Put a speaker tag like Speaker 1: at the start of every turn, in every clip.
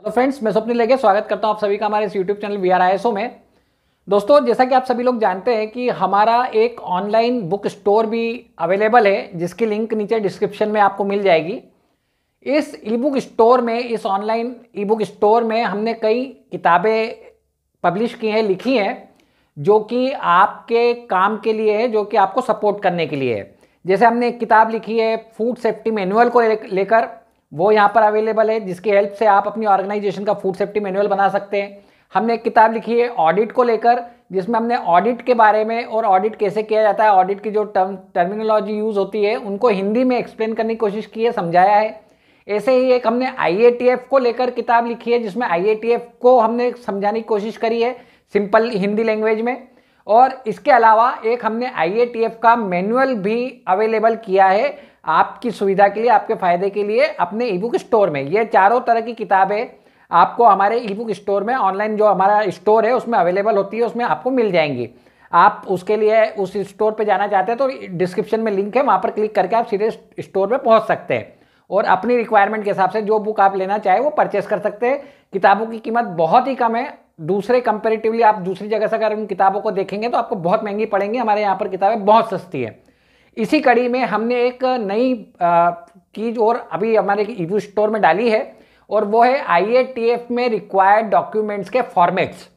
Speaker 1: hello friends मैं स्वप्न लेके स्वागत करता हूँ आप सभी का हमारे इस YouTube channel V R I में दोस्तों जैसा कि आप सभी लोग जानते हैं कि हमारा एक ऑनलाइन बुक स्टोर भी अवेलेबल है जिसकी लिंक नीचे डिस्क्रिप्शन में आपको मिल जाएगी इस ई बुक स्टोर में इस ऑनलाइन ई बुक स्टोर में हमने कई किताबें पब्लिश की हैं लिखी हैं जो कि आपके काम के लिए है जो कि आपको सपोर्ट करने के लिए है जैसे हमने एक किताब लिखी है फूड सेफ्टी मैनुअल को लेकर वो यहाँ पर अवेलेबल है जिसकी हेल्प से आप अपनी ऑर्गेनाइजेशन का फूड सेफ्टी मैनुअल बना सकते हैं हमने एक किताब लिखी है ऑडिट को लेकर जिसमें हमने ऑडिट के बारे में और ऑडिट कैसे किया जाता है ऑडिट की जो टर्म टर्मिनोलॉजी यूज़ होती है उनको हिंदी में एक्सप्लेन करने की कोशिश की है समझाया है ऐसे ही एक हमने आई को लेकर किताब लिखी है जिसमें आई को हमने समझाने की कोशिश करी है सिंपल हिंदी लैंग्वेज में और इसके अलावा एक हमने आई का मैनुअल भी अवेलेबल किया है आपकी सुविधा के लिए आपके फ़ायदे के लिए अपने ई बुक स्टोर में ये चारों तरह की किताबें आपको हमारे ई बुक स्टोर में ऑनलाइन जो हमारा स्टोर है उसमें अवेलेबल होती है उसमें आपको मिल जाएंगी आप उसके लिए उस स्टोर पे जाना चाहते हैं तो डिस्क्रिप्शन में लिंक है वहाँ पर क्लिक करके आप सीधे स्टोर में पहुँच सकते हैं और अपनी रिक्वायरमेंट के हिसाब से जो बुक आप लेना चाहे वो परचेस कर सकते हैं किताबों की कीमत बहुत ही कम है दूसरे कंपेरेटिवली आप दूसरी जगह से अगर उन किताबों को देखेंगे तो आपको बहुत महंगी पड़ेंगी हमारे यहाँ पर किताबें बहुत सस्ती है इसी कड़ी में हमने एक नई चीज़ और अभी हमारे ई स्टोर में डाली है और वो है आई में रिक्वायर्ड डॉक्यूमेंट्स के फॉर्मेट्स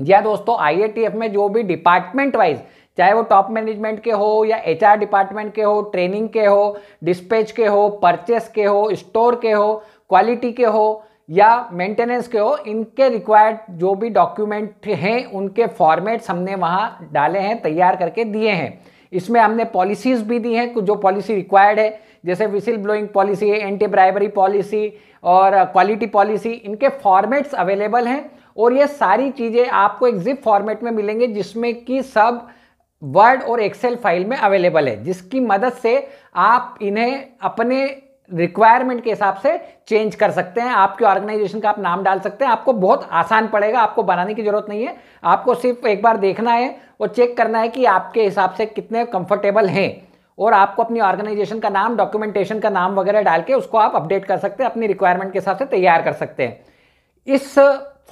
Speaker 1: जी हाँ दोस्तों आई में जो भी डिपार्टमेंट वाइज चाहे वो टॉप मैनेजमेंट के हो या एच डिपार्टमेंट के हो ट्रेनिंग के हो डिस्पैच के हो परचेस के हो स्टोर के हो क्वालिटी के हो या मेंटेनेंस के हो इनके रिक्वायर्ड जो भी डॉक्यूमेंट हैं उनके फॉर्मेट्स हमने वहाँ डाले हैं तैयार करके दिए हैं इसमें हमने पॉलिसीज़ भी दी हैं कुछ जो पॉलिसी रिक्वायर्ड है जैसे विसिल ब्लोइंग पॉलिसी है एंटी ब्राइबरी पॉलिसी और क्वालिटी uh, पॉलिसी इनके फॉर्मेट्स अवेलेबल हैं और ये सारी चीज़ें आपको एक जिप फॉर्मेट में मिलेंगे जिसमें कि सब वर्ड और एक्सेल फाइल में अवेलेबल है जिसकी मदद से आप इन्हें अपने रिक्वायरमेंट के हिसाब से चेंज कर सकते हैं आपके ऑर्गेनाइजेशन का आप नाम डाल सकते हैं आपको बहुत आसान पड़ेगा आपको बनाने की जरूरत नहीं है आपको सिर्फ एक बार देखना है और चेक करना है कि आपके हिसाब से कितने कंफर्टेबल हैं और आपको अपनी ऑर्गेनाइजेशन का नाम डॉक्यूमेंटेशन का नाम वगैरह डाल के उसको आप अपडेट कर सकते हैं अपनी रिक्वायरमेंट के हिसाब से तैयार कर सकते हैं इस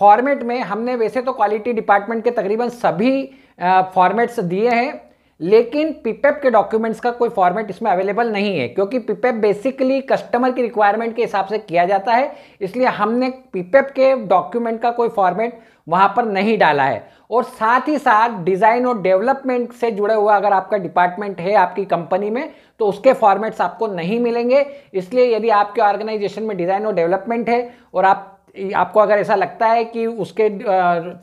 Speaker 1: फॉर्मेट में हमने वैसे तो क्वालिटी डिपार्टमेंट के तकरीबन सभी फॉर्मेट्स दिए हैं लेकिन पीपेप e के डॉक्यूमेंट्स का कोई फॉर्मेट इसमें अवेलेबल नहीं है क्योंकि पीपेप बेसिकली कस्टमर की रिक्वायरमेंट के हिसाब से किया जाता है इसलिए हमने पीपेप e के डॉक्यूमेंट का कोई फॉर्मेट वहाँ पर नहीं डाला है और साथ ही साथ डिज़ाइन और डेवलपमेंट से जुड़े हुआ अगर आपका डिपार्टमेंट है आपकी कंपनी में तो उसके फॉर्मेट्स आपको नहीं मिलेंगे इसलिए यदि आपके ऑर्गेनाइजेशन में डिज़ाइन और डेवलपमेंट है और आप आपको अगर ऐसा लगता है कि उसके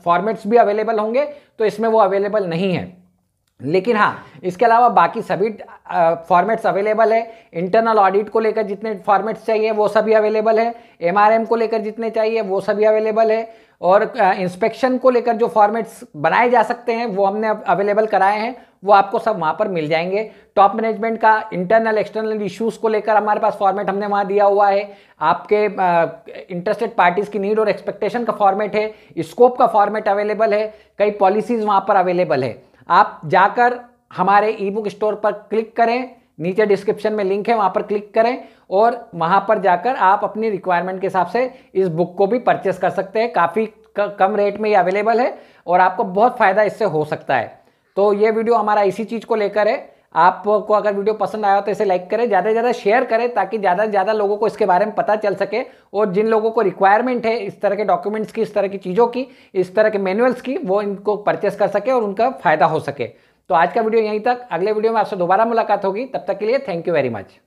Speaker 1: फॉर्मेट्स भी अवेलेबल होंगे तो इसमें वो अवेलेबल नहीं है लेकिन हाँ इसके अलावा बाकी सभी फॉर्मेट्स अवेलेबल है इंटरनल ऑडिट को लेकर जितने फॉर्मेट्स चाहिए वो सभी अवेलेबल है एमआरएम को लेकर जितने चाहिए वो सभी अवेलेबल है और इंस्पेक्शन को लेकर जो फॉर्मेट्स बनाए जा सकते हैं वो हमने अवेलेबल कराए हैं वो आपको सब वहाँ पर मिल जाएंगे टॉप मैनेजमेंट का इंटरनल एक्सटर्नल इश्यूज़ को लेकर हमारे पास फॉर्मेट हमने वहाँ दिया हुआ है आपके इंटरेस्टेड पार्टीज़ की नीड और एक्सपेक्टेशन का फॉर्मेट है स्कोप का फॉर्मेट अवेलेबल है कई पॉलिसीज़ वहाँ पर अवेलेबल है आप जाकर हमारे ई बुक स्टोर पर क्लिक करें नीचे डिस्क्रिप्शन में लिंक है वहाँ पर क्लिक करें और वहाँ पर जाकर आप अपनी रिक्वायरमेंट के हिसाब से इस बुक को भी परचेस कर सकते हैं काफ़ी कम रेट में ये अवेलेबल है और आपको बहुत फ़ायदा इससे हो सकता है तो ये वीडियो हमारा इसी चीज़ को लेकर है आपको अगर वीडियो पसंद आया हो तो इसे लाइक करें ज़्यादा से ज़्यादा शेयर करें ताकि ज़्यादा से ज़्यादा लोगों को इसके बारे में पता चल सके और जिन लोगों को रिक्वायरमेंट है इस तरह के डॉक्यूमेंट्स की इस तरह की चीज़ों की इस तरह के मैनुअल्स की वो इनको परचेस कर सके और उनका फ़ायदा हो सके तो आज का वीडियो यहीं तक अगले वीडियो में आपसे दोबारा मुलाकात होगी तब तक के लिए थैंक यू वेरी मच